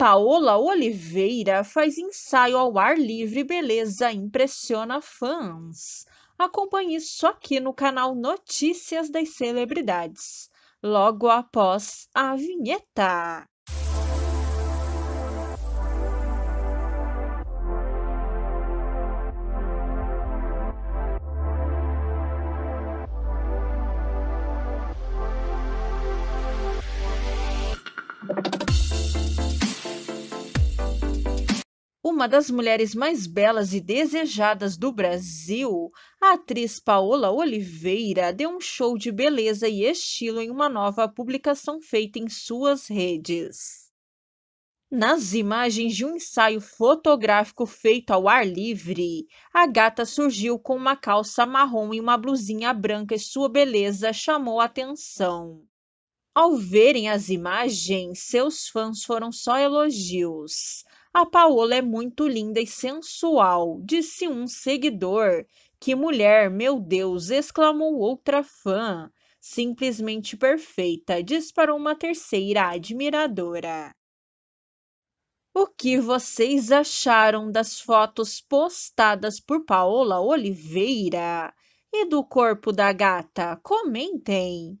Paola Oliveira faz ensaio ao ar livre Beleza impressiona fãs. Acompanhe isso aqui no canal Notícias das Celebridades, logo após a vinheta. uma das mulheres mais belas e desejadas do Brasil, a atriz Paola Oliveira deu um show de beleza e estilo em uma nova publicação feita em suas redes. Nas imagens de um ensaio fotográfico feito ao ar livre, a gata surgiu com uma calça marrom e uma blusinha branca e sua beleza chamou a atenção. Ao verem as imagens, seus fãs foram só elogios. A Paola é muito linda e sensual, disse um seguidor. Que mulher, meu Deus! exclamou outra fã. Simplesmente perfeita, disparou uma terceira admiradora. O que vocês acharam das fotos postadas por Paola Oliveira e do corpo da gata? Comentem!